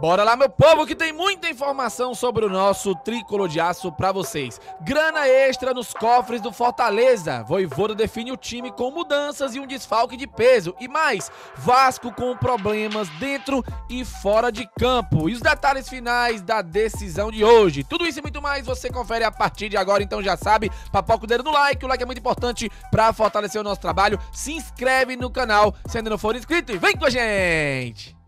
Bora lá, meu povo, que tem muita informação sobre o nosso tricolor de aço para vocês. Grana extra nos cofres do Fortaleza. Voivoda define o time com mudanças e um desfalque de peso. E mais, Vasco com problemas dentro e fora de campo. E os detalhes finais da decisão de hoje. Tudo isso e muito mais você confere a partir de agora, então já sabe, papoca o dedo no like. O like é muito importante para fortalecer o nosso trabalho. Se inscreve no canal se ainda não for inscrito e vem com a gente!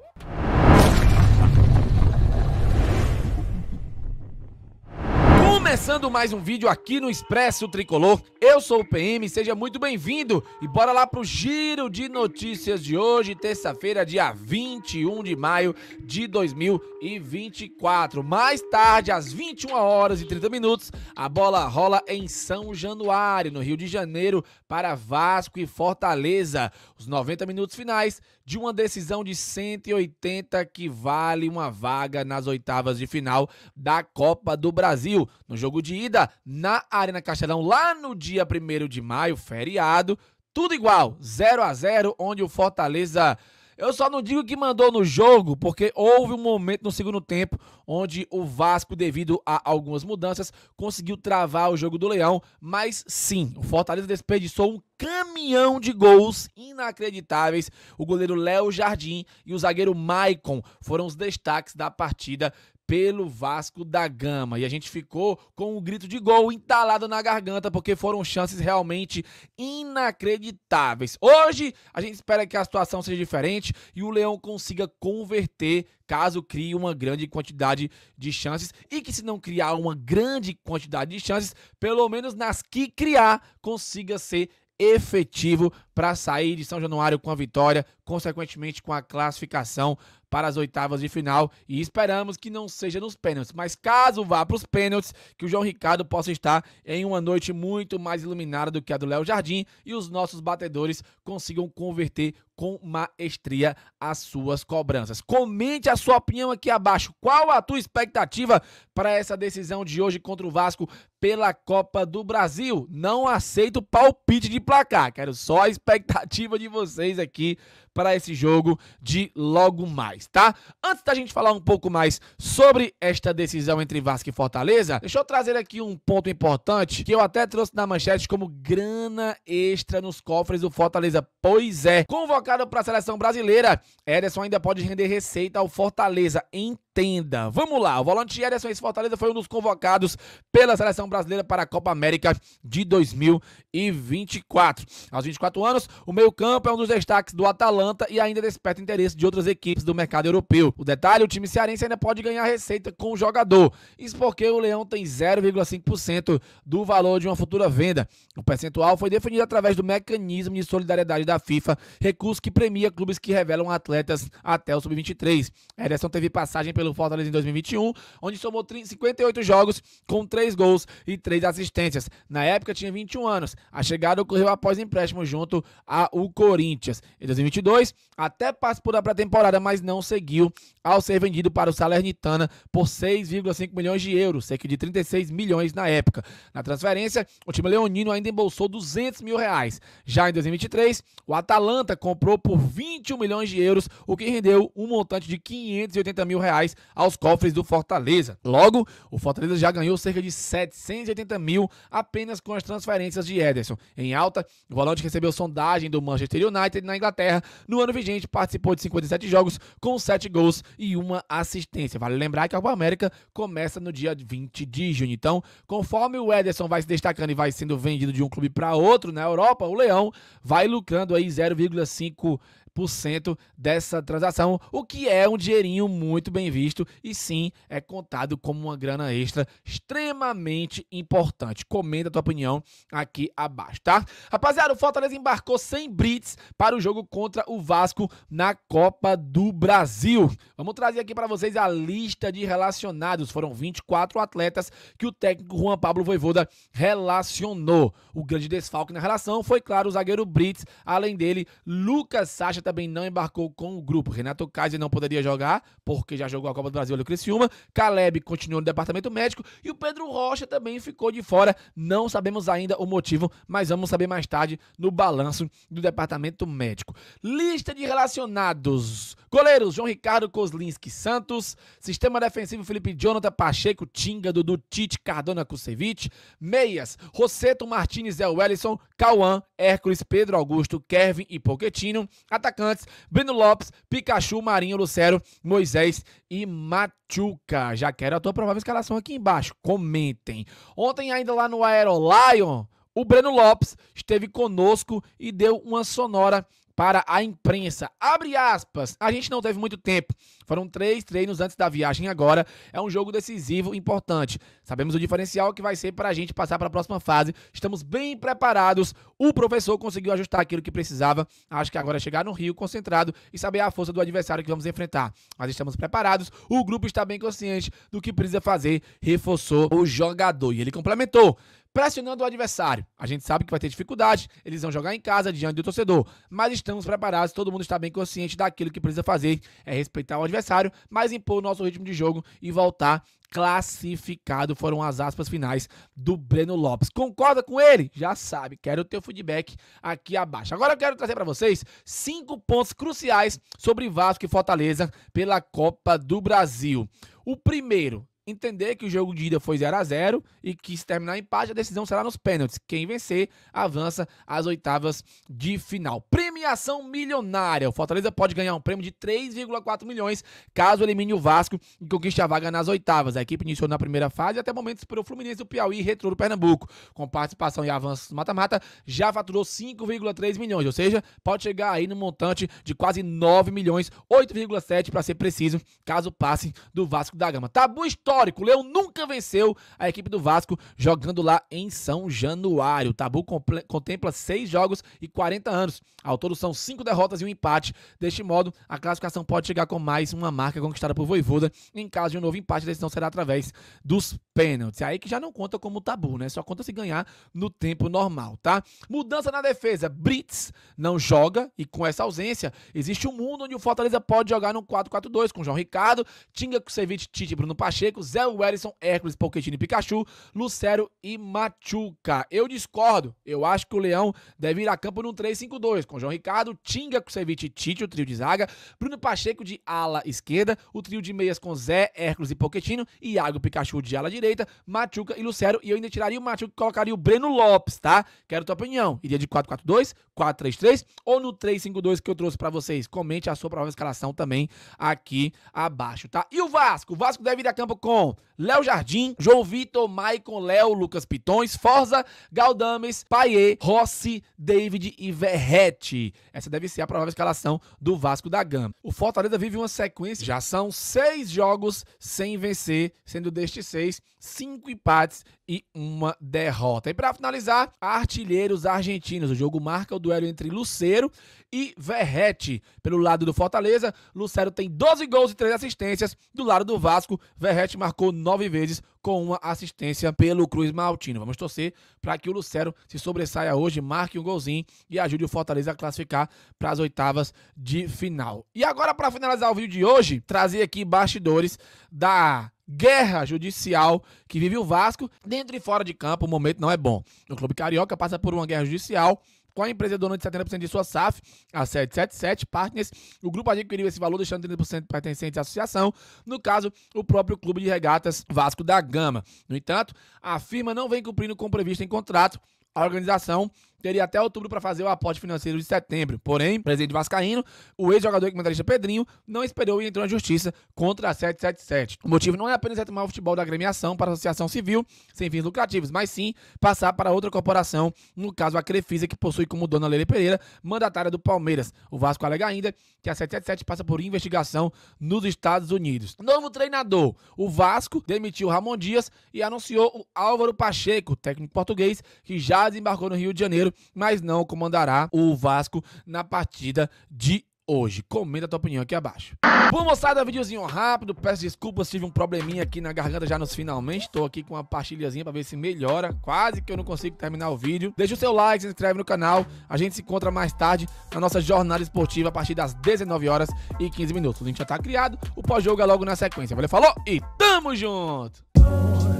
Começando mais um vídeo aqui no Expresso Tricolor, eu sou o PM, seja muito bem-vindo e bora lá pro giro de notícias de hoje, terça-feira, dia 21 de maio de 2024. Mais tarde, às 21 horas e 30 minutos, a bola rola em São Januário, no Rio de Janeiro, para Vasco e Fortaleza. Os 90 minutos finais de uma decisão de 180 que vale uma vaga nas oitavas de final da Copa do Brasil. No jogo de ida, na Arena Castelão, lá no dia 1 de maio, feriado, tudo igual, 0 a 0 onde o Fortaleza. Eu só não digo que mandou no jogo, porque houve um momento no segundo tempo onde o Vasco, devido a algumas mudanças, conseguiu travar o jogo do Leão. Mas sim, o Fortaleza desperdiçou um caminhão de gols inacreditáveis. O goleiro Léo Jardim e o zagueiro Maicon foram os destaques da partida pelo Vasco da Gama. E a gente ficou com o um grito de gol entalado na garganta, porque foram chances realmente inacreditáveis. Hoje, a gente espera que a situação seja diferente e o Leão consiga converter caso crie uma grande quantidade de chances e que se não criar uma grande quantidade de chances, pelo menos nas que criar, consiga ser efetivo para sair de São Januário com a vitória, consequentemente com a classificação para as oitavas de final e esperamos que não seja nos pênaltis. Mas caso vá para os pênaltis, que o João Ricardo possa estar em uma noite muito mais iluminada do que a do Léo Jardim e os nossos batedores consigam converter com maestria as suas cobranças. Comente a sua opinião aqui abaixo. Qual a tua expectativa para essa decisão de hoje contra o Vasco pela Copa do Brasil? Não aceito palpite de placar. Quero só a expectativa de vocês aqui para esse jogo de logo mais, tá? Antes da gente falar um pouco mais sobre esta decisão entre Vasco e Fortaleza, deixa eu trazer aqui um ponto importante que eu até trouxe na manchete como grana extra nos cofres do Fortaleza. Pois é, convocado para a seleção brasileira. Ederson ainda pode render receita ao Fortaleza. Entenda. Vamos lá. O volante Ederson esse Fortaleza foi um dos convocados pela seleção brasileira para a Copa América de 2024. Aos 24 anos, o meio-campo é um dos destaques do Atalanta e ainda desperta interesse de outras equipes do mercado europeu. O detalhe, o time cearense ainda pode ganhar receita com o jogador. Isso porque o Leão tem 0,5% do valor de uma futura venda. O percentual foi definido através do mecanismo de solidariedade da FIFA, recurso que premia clubes que revelam atletas até o sub-23. Ederson teve passagem pelo Fortaleza em 2021, onde somou 58 jogos com 3 gols e 3 assistências. Na época tinha 21 anos. A chegada ocorreu após empréstimo junto ao Corinthians. Em 2022, até participou da pré-temporada, mas não seguiu ao ser vendido para o Salernitana por 6,5 milhões de euros, cerca de 36 milhões na época. Na transferência, o time leonino ainda embolsou 200 mil reais. Já em 2023, o Atalanta comprou comprou por 21 milhões de euros, o que rendeu um montante de 580 mil reais aos cofres do Fortaleza. Logo, o Fortaleza já ganhou cerca de 780 mil apenas com as transferências de Ederson. Em alta, o volante recebeu sondagem do Manchester United na Inglaterra. No ano vigente, participou de 57 jogos com 7 gols e uma assistência. Vale lembrar que a Copa América começa no dia 20 de junho. Então, conforme o Ederson vai se destacando e vai sendo vendido de um clube para outro na Europa, o Leão vai lucrando aí 0,5 técnico 1% dessa transação, o que é um dinheirinho muito bem visto e sim é contado como uma grana extra extremamente importante. Comenta a tua opinião aqui abaixo, tá? Rapaziada, o Fortaleza embarcou sem Brits para o jogo contra o Vasco na Copa do Brasil. Vamos trazer aqui para vocês a lista de relacionados. Foram 24 atletas que o técnico Juan Pablo Voivoda relacionou. O grande desfalque na relação foi, claro, o zagueiro Brits, além dele, Lucas Sacha Rocha também não embarcou com o grupo. Renato Kaiser não poderia jogar, porque já jogou a Copa do Brasil no Criciúma. Caleb continuou no departamento médico. E o Pedro Rocha também ficou de fora. Não sabemos ainda o motivo, mas vamos saber mais tarde no balanço do departamento médico. Lista de relacionados. Goleiros, João Ricardo Kozlinski Santos. Sistema defensivo, Felipe Jonathan Pacheco, Tinga, Dudu, Tite, Cardona, Kusevich. Meias, Rosseto, Martinez, Zé Wellison, Cauã, Hércules, Pedro Augusto, Kevin e Poquetino. Atacantes, Bruno Lopes, Pikachu, Marinho, Lucero, Moisés e Machuca. Já quero a tua provável escalação aqui embaixo. Comentem. Ontem, ainda lá no Aerolion, o Breno Lopes esteve conosco e deu uma sonora para a imprensa. Abre aspas. A gente não teve muito tempo. Foram três treinos antes da viagem. Agora é um jogo decisivo, importante. Sabemos o diferencial que vai ser para a gente passar para a próxima fase. Estamos bem preparados. O professor conseguiu ajustar aquilo que precisava. Acho que agora é chegar no Rio concentrado e saber a força do adversário que vamos enfrentar. Mas estamos preparados. O grupo está bem consciente do que precisa fazer. Reforçou o jogador. E ele complementou pressionando o adversário. A gente sabe que vai ter dificuldade, eles vão jogar em casa diante do torcedor, mas estamos preparados, todo mundo está bem consciente daquilo que precisa fazer, é respeitar o adversário, mas impor o nosso ritmo de jogo e voltar classificado foram as aspas finais do Breno Lopes. Concorda com ele? Já sabe, quero o teu feedback aqui abaixo. Agora eu quero trazer para vocês cinco pontos cruciais sobre Vasco e Fortaleza pela Copa do Brasil. O primeiro, entender que o jogo de ida foi 0 a 0 e que se terminar empate a decisão será nos pênaltis. Quem vencer avança às oitavas de final. Premiação milionária. O Fortaleza pode ganhar um prêmio de 3,4 milhões caso elimine o Vasco e conquiste a vaga nas oitavas. A equipe iniciou na primeira fase e até momento superou o Fluminense, o Piauí e Retro do Pernambuco. Com participação e avanços no mata-mata, já faturou 5,3 milhões, ou seja, pode chegar aí no montante de quase 9 milhões, 8,7 para ser preciso, caso passe do Vasco da Gama. Tabu histórico histórico. O Leão nunca venceu a equipe do Vasco jogando lá em São Januário. O tabu contempla seis jogos e 40 anos. Ao todo são cinco derrotas e um empate. Deste modo, a classificação pode chegar com mais uma marca conquistada por Voivoda. Em caso de um novo empate, a decisão será através dos pênaltis. Aí que já não conta como tabu, né? Só conta se ganhar no tempo normal, tá? Mudança na defesa. Brits não joga e com essa ausência, existe um mundo onde o Fortaleza pode jogar no 4-4-2 com João Ricardo, Tinga, Kusevich, Tite e Bruno Pacheco, Zé Wellison, Hércules, Pochettino e Pikachu, Lucero e Machuca. Eu discordo. Eu acho que o Leão deve ir a campo num 3-5-2, com João Ricardo, Tinga, Kusevich e Tite, o trio de zaga, Bruno Pacheco de ala esquerda, o trio de meias com Zé, Hércules e Pochettino, Iago Pikachu de ala direita, Machuca e Lucero. E eu ainda tiraria o Machuca e colocaria o Breno Lopes, tá? Quero tua opinião. Iria de 4-4-2, 4-3-3 ou no 3-5-2 que eu trouxe para vocês? Comente a sua própria escalação também aqui abaixo, tá? E o Vasco? O Vasco deve ir a campo com com Léo Jardim, João Vitor, Maicon, Léo, Lucas Pitões, Forza, Galdames, Paier, Rossi, David e Verrete. Essa deve ser a provável escalação do Vasco da Gama. O Fortaleza vive uma sequência, já são seis jogos sem vencer, sendo destes seis, cinco empates e uma derrota. E para finalizar, artilheiros argentinos. O jogo marca o duelo entre Lucero e Verrete. Pelo lado do Fortaleza, Lucero tem 12 gols e 3 assistências. Do lado do Vasco, Verrete marcou nove vezes com uma assistência pelo Cruz Maltino. Vamos torcer para que o Lucero se sobressaia hoje, marque um golzinho e ajude o Fortaleza a classificar para as oitavas de final. E agora, para finalizar o vídeo de hoje, trazer aqui bastidores da guerra judicial que vive o Vasco dentro e fora de campo. O momento não é bom. O clube carioca passa por uma guerra judicial com a empresa dona de 70% de sua SAF, a 777 Partners, o grupo adquiriu esse valor deixando 30% pertencente à associação, no caso, o próprio Clube de Regatas Vasco da Gama. No entanto, a firma não vem cumprindo com o previsto em contrato. A organização teria até outubro para fazer o aporte financeiro de setembro. Porém, o presidente Vascaíno, o ex-jogador e comentarista Pedrinho, não esperou e entrou na justiça contra a 777. O motivo não é apenas retomar o futebol da gremiação para a associação civil, sem fins lucrativos, mas sim passar para outra corporação, no caso a Crefisa, que possui como dona Lele Pereira, mandatária do Palmeiras. O Vasco alega ainda que a 777 passa por investigação nos Estados Unidos. Novo treinador. O Vasco demitiu Ramon Dias e anunciou o Álvaro Pacheco, técnico português, que já desembarcou no Rio de Janeiro mas não comandará o Vasco na partida de hoje. Comenta a tua opinião aqui abaixo. Bom, moçada, videozinho rápido. Peço desculpas, tive um probleminha aqui na garganta já nos finalmente. Tô aqui com uma pastilhazinha pra ver se melhora. Quase que eu não consigo terminar o vídeo. Deixa o seu like, se inscreve no canal. A gente se encontra mais tarde na nossa jornada esportiva a partir das 19 horas e 15 minutos. O link já tá criado. O pós-jogo é logo na sequência. Valeu, falou e tamo junto!